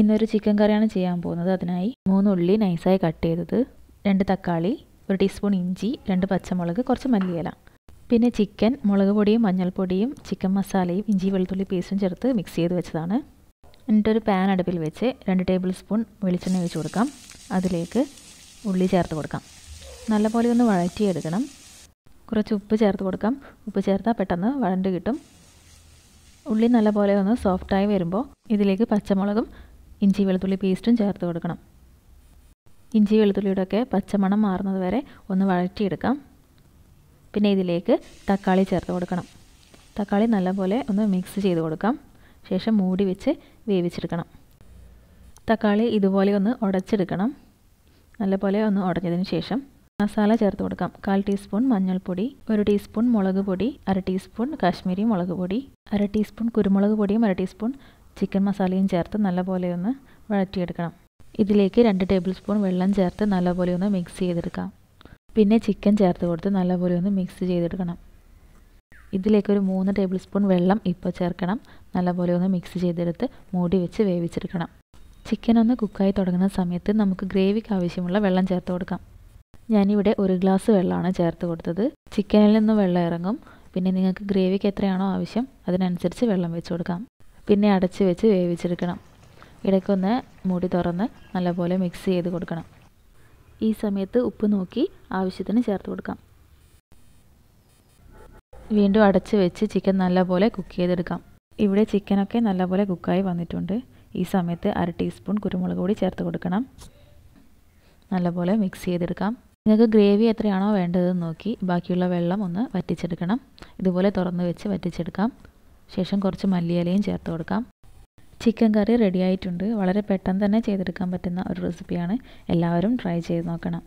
ഇന്നൊരു ചിക്കൻ കറിയാണ് ചെയ്യാൻ പോകുന്നത് അതിനായി മൂന്ന് ഉള്ളി നൈസായി കട്ട് ചെയ്തത് രണ്ട് തക്കാളി ഒരു ടീസ്പൂൺ ഇഞ്ചി രണ്ട് പച്ചമുളക് കുറച്ച് മല്ലിയില പിന്നെ ചിക്കൻ മുളക് പൊടിയും മഞ്ഞൾപ്പൊടിയും ചിക്കൻ മസാലയും ഇഞ്ചി വെളുത്തുള്ളി പേസ്റ്റും ചേർത്ത് മിക്സ് ചെയ്ത് വെച്ചതാണ് എന്നിട്ടൊരു പാൻ അടുപ്പിൽ വെച്ച് രണ്ട് ടേബിൾ സ്പൂൺ വെളിച്ചെണ്ണ ഒഴിച്ച് കൊടുക്കാം അതിലേക്ക് ഉള്ളി ചേർത്ത് കൊടുക്കാം നല്ലപോലെ ഒന്ന് വഴറ്റിയെടുക്കണം കുറച്ച് ഉപ്പ് ചേർത്ത് കൊടുക്കാം ഉപ്പ് ചേർത്താൽ പെട്ടെന്ന് വഴണ്ട് കിട്ടും ഉള്ളി നല്ലപോലെ ഒന്ന് സോഫ്റ്റായി വരുമ്പോൾ ഇതിലേക്ക് പച്ചമുളകും ഇഞ്ചി വെളുത്തുള്ളി പേസ്റ്റും ചേർത്ത് കൊടുക്കണം ഇഞ്ചി ഒക്കെ പച്ചമണം മാറുന്നത് വരെ ഒന്ന് വഴറ്റിയെടുക്കാം പിന്നെ ഇതിലേക്ക് തക്കാളി ചേർത്ത് കൊടുക്കണം തക്കാളി നല്ലപോലെ ഒന്ന് മിക്സ് ചെയ്ത് കൊടുക്കാം ശേഷം മൂടി വെച്ച് വേവിച്ചെടുക്കണം തക്കാളി ഇതുപോലെ ഒന്ന് ഉടച്ചെടുക്കണം നല്ലപോലെ ഒന്ന് ഉടഞ്ഞതിന് ശേഷം മസാല ചേർത്ത് കൊടുക്കാം കാൽ ടീസ്പൂൺ മഞ്ഞൾപ്പൊടി ഒരു ടീസ്പൂൺ മുളക് പൊടി അര ടീസ്പൂൺ കാശ്മീരി മുളക് പൊടി അര ടീസ്പൂൺ കുരുമുളക് പൊടിയും അര ടീസ്പൂൺ ചിക്കൻ മസാലയും ചേർത്ത് നല്ലപോലെ ഒന്ന് വഴറ്റിയെടുക്കണം ഇതിലേക്ക് രണ്ട് ടേബിൾ സ്പൂൺ വെള്ളം ചേർത്ത് നല്ലപോലെ ഒന്ന് മിക്സ് ചെയ്തെടുക്കാം പിന്നെ ചിക്കൻ ചേർത്ത് കൊടുത്ത് നല്ലപോലെ ഒന്ന് മിക്സ് ചെയ്തെടുക്കണം ഇതിലേക്ക് ഒരു മൂന്ന് ടേബിൾ സ്പൂൺ വെള്ളം ഇപ്പോൾ ചേർക്കണം നല്ലപോലെ ഒന്ന് മിക്സ് ചെയ്തെടുത്ത് മൂടി വെച്ച് വേവിച്ചെടുക്കണം ചിക്കൻ ഒന്ന് കുക്കായി തുടങ്ങുന്ന സമയത്ത് നമുക്ക് ഗ്രേവിക്ക് ആവശ്യമുള്ള വെള്ളം ചേർത്ത് കൊടുക്കാം ഞാനിവിടെ ഒരു ഗ്ലാസ് വെള്ളമാണ് ചേർത്ത് കൊടുത്തത് ചിക്കനിൽ നിന്ന് വെള്ളം ഇറങ്ങും പിന്നെ നിങ്ങൾക്ക് ഗ്രേവിക്ക് എത്രയാണോ ആവശ്യം അതിനനുസരിച്ച് വെള്ളം വെച്ച് കൊടുക്കാം പിന്നെ അടച്ച് വെച്ച് വേവിച്ചെടുക്കണം ഇടയ്ക്കൊന്ന് മൂടി തുറന്ന് നല്ലപോലെ മിക്സ് ചെയ്ത് കൊടുക്കണം ഈ സമയത്ത് ഉപ്പ് നോക്കി ആവശ്യത്തിന് ചേർത്ത് കൊടുക്കാം വീണ്ടും അടച്ച് വെച്ച് ചിക്കൻ നല്ലപോലെ കുക്ക് ചെയ്തെടുക്കാം ഇവിടെ ചിക്കനൊക്കെ നല്ലപോലെ കുക്കായി വന്നിട്ടുണ്ട് ഈ സമയത്ത് അര ടീസ്പൂൺ കുരുമുളക് കൂടി ചേർത്ത് കൊടുക്കണം നല്ലപോലെ മിക്സ് ചെയ്തെടുക്കാം നിങ്ങൾക്ക് ഗ്രേവി എത്രയാണോ വേണ്ടതെന്ന് നോക്കി ബാക്കിയുള്ള വെള്ളം ഒന്ന് വറ്റിച്ചെടുക്കണം ഇതുപോലെ തുറന്ന് വെച്ച് വറ്റിച്ചെടുക്കാം ശേഷം കുറച്ച് മല്ലിയിലയും ചേർത്ത് കൊടുക്കാം ചിക്കൻ കറി റെഡി ആയിട്ടുണ്ട് വളരെ പെട്ടെന്ന് തന്നെ ചെയ്തെടുക്കാൻ പറ്റുന്ന ഒരു റെസിപ്പിയാണ് എല്ലാവരും ട്രൈ ചെയ്ത് നോക്കണം